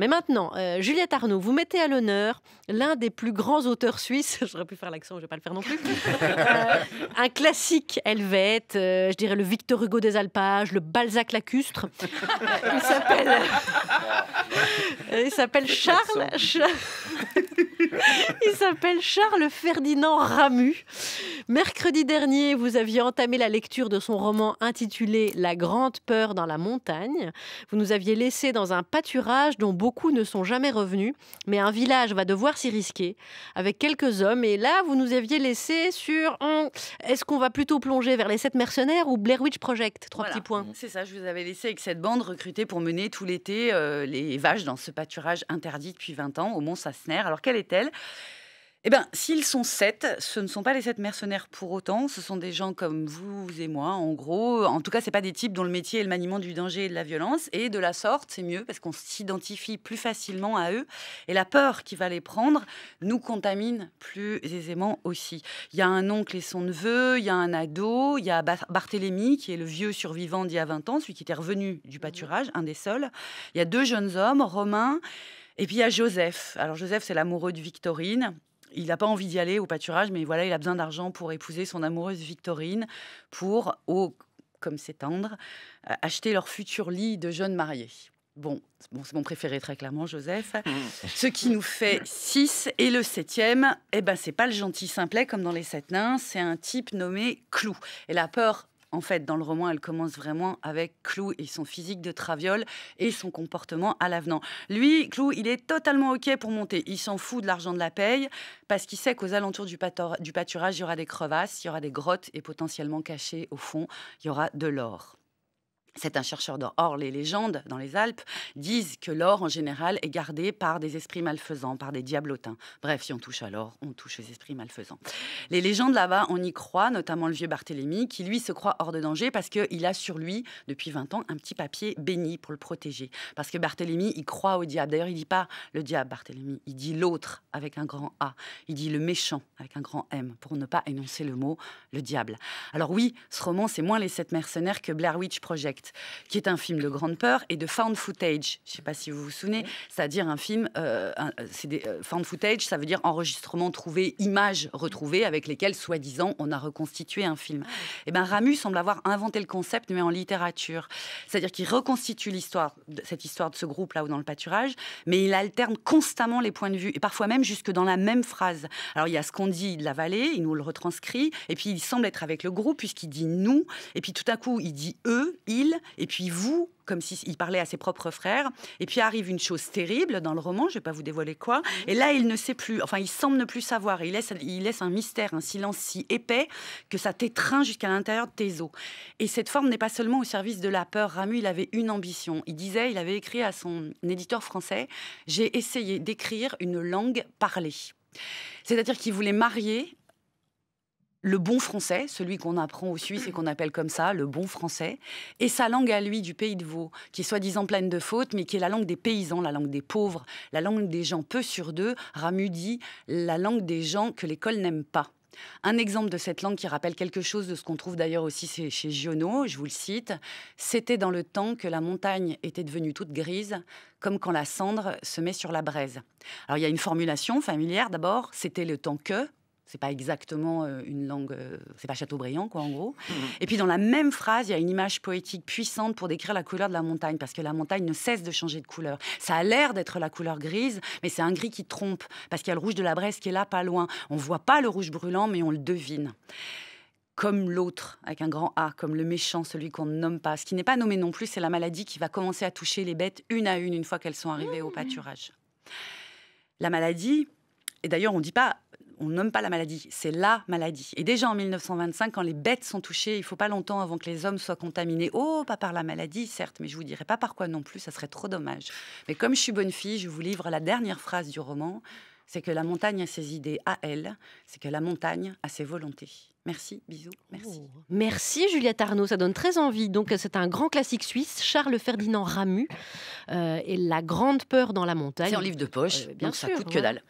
Mais maintenant, euh, Juliette Arnaud, vous mettez à l'honneur l'un des plus grands auteurs suisses, j'aurais pu faire l'accent, je ne vais pas le faire non plus, euh, un classique helvète, euh, je dirais le Victor Hugo des alpages, le Balzac lacustre. il s'appelle... il s'appelle Charles... Il s'appelle Charles Ferdinand Ramu. Mercredi dernier, vous aviez entamé la lecture de son roman intitulé La grande peur dans la montagne. Vous nous aviez laissé dans un pâturage dont beaucoup ne sont jamais revenus, mais un village va devoir s'y risquer avec quelques hommes. Et là, vous nous aviez laissé sur est-ce qu'on va plutôt plonger vers les sept mercenaires ou Blair Witch Project Trois petits points. C'est ça, je vous avais laissé avec cette bande recrutée pour mener tout l'été euh, les vaches dans ce pâturage interdit depuis 20 ans au Mont Sassner. Alors quelle était Bruxelles. Eh bien, s'ils sont sept, ce ne sont pas les sept mercenaires pour autant. Ce sont des gens comme vous et moi, en gros. En tout cas, ce pas des types dont le métier est le maniement du danger et de la violence. Et de la sorte, c'est mieux parce qu'on s'identifie plus facilement à eux. Et la peur qui va les prendre nous contamine plus aisément aussi. Il y a un oncle et son neveu, il y a un ado, il y a Barthélemy, qui est le vieux survivant d'il y a 20 ans, celui qui était revenu du mmh. pâturage, un des seuls. Il y a deux jeunes hommes, Romain. Et puis il y a Joseph. Alors Joseph, c'est l'amoureux de Victorine il n'a pas envie d'y aller au pâturage, mais voilà, il a besoin d'argent pour épouser son amoureuse Victorine, pour, au, comme c'est tendre, euh, acheter leur futur lit de jeunes mariés. Bon, c'est mon préféré très clairement, Joseph. Mmh. Ce qui nous fait 6 et le septième, eh ben c'est pas le gentil simplet comme dans les sept nains, c'est un type nommé Clou. Et la peur en fait, dans le roman, elle commence vraiment avec Clou et son physique de traviole et son comportement à l'avenant. Lui, Clou, il est totalement OK pour monter. Il s'en fout de l'argent de la paye parce qu'il sait qu'aux alentours du, du pâturage, il y aura des crevasses, il y aura des grottes et potentiellement cachées au fond, il y aura de l'or c'est un chercheur d'or. Or, les légendes dans les Alpes disent que l'or, en général, est gardé par des esprits malfaisants, par des diablotins. Bref, si on touche à l'or, on touche aux esprits malfaisants. Les légendes là-bas, on y croit, notamment le vieux Barthélemy, qui lui se croit hors de danger parce qu'il a sur lui, depuis 20 ans, un petit papier béni pour le protéger. Parce que Barthélemy, il croit au diable. D'ailleurs, il ne dit pas le diable, Barthélemy, il dit l'autre avec un grand A. Il dit le méchant avec un grand M, pour ne pas énoncer le mot le diable. Alors oui, ce roman, c'est moins Les Sept mercenaires que Blair Witch Project qui est un film de grande peur, et de Found Footage. Je ne sais pas si vous vous souvenez, c'est-à-dire un film. Euh, des, euh, found Footage, ça veut dire enregistrement trouvé, images retrouvées, avec lesquelles, soi-disant, on a reconstitué un film. Et eh ben Ramu semble avoir inventé le concept, mais en littérature. C'est-à-dire qu'il reconstitue l'histoire, cette histoire de ce groupe là ou dans le pâturage, mais il alterne constamment les points de vue, et parfois même jusque dans la même phrase. Alors il y a ce qu'on dit de la vallée, il nous le retranscrit, et puis il semble être avec le groupe, puisqu'il dit nous, et puis tout à coup il dit eux, il, et puis vous, comme s'il parlait à ses propres frères. Et puis arrive une chose terrible dans le roman, je ne vais pas vous dévoiler quoi. Et là, il ne sait plus, enfin, il semble ne plus savoir. Il laisse, il laisse un mystère, un silence si épais que ça t'étreint jusqu'à l'intérieur de tes os. Et cette forme n'est pas seulement au service de la peur. Ramu, il avait une ambition. Il disait, il avait écrit à son éditeur français J'ai essayé d'écrire une langue parlée. C'est-à-dire qu'il voulait marier le bon français, celui qu'on apprend aux Suisses et qu'on appelle comme ça, le bon français, et sa langue à lui du pays de Vaud, qui est soi-disant pleine de fautes, mais qui est la langue des paysans, la langue des pauvres, la langue des gens peu sur deux, Ramudi, la langue des gens que l'école n'aime pas. Un exemple de cette langue qui rappelle quelque chose de ce qu'on trouve d'ailleurs aussi chez Giono, je vous le cite, c'était dans le temps que la montagne était devenue toute grise, comme quand la cendre se met sur la braise. Alors il y a une formulation familière d'abord, c'était le temps que, c'est pas exactement euh, une langue, euh, c'est pas Chateaubriand, quoi, en gros. Mmh. Et puis dans la même phrase, il y a une image poétique puissante pour décrire la couleur de la montagne, parce que la montagne ne cesse de changer de couleur. Ça a l'air d'être la couleur grise, mais c'est un gris qui trompe, parce qu'il y a le rouge de la Bresse qui est là, pas loin. On voit pas le rouge brûlant, mais on le devine comme l'autre, avec un grand A, comme le méchant, celui qu'on ne nomme pas. Ce qui n'est pas nommé non plus, c'est la maladie qui va commencer à toucher les bêtes une à une, une fois qu'elles sont arrivées au mmh. pâturage. La maladie, et d'ailleurs on dit pas on nomme pas la maladie, c'est la maladie. Et déjà en 1925, quand les bêtes sont touchées, il faut pas longtemps avant que les hommes soient contaminés. Oh, pas par la maladie, certes, mais je vous dirai pas par quoi non plus, ça serait trop dommage. Mais comme je suis bonne fille, je vous livre la dernière phrase du roman. C'est que la montagne a ses idées à elle, c'est que la montagne a ses volontés. Merci, bisous, merci. Oh. Merci Juliette Arnaud, ça donne très envie. Donc c'est un grand classique suisse, Charles Ferdinand Ramu euh, et La Grande Peur dans la montagne. C'est en livre de poche, bien donc ça coûte que dalle.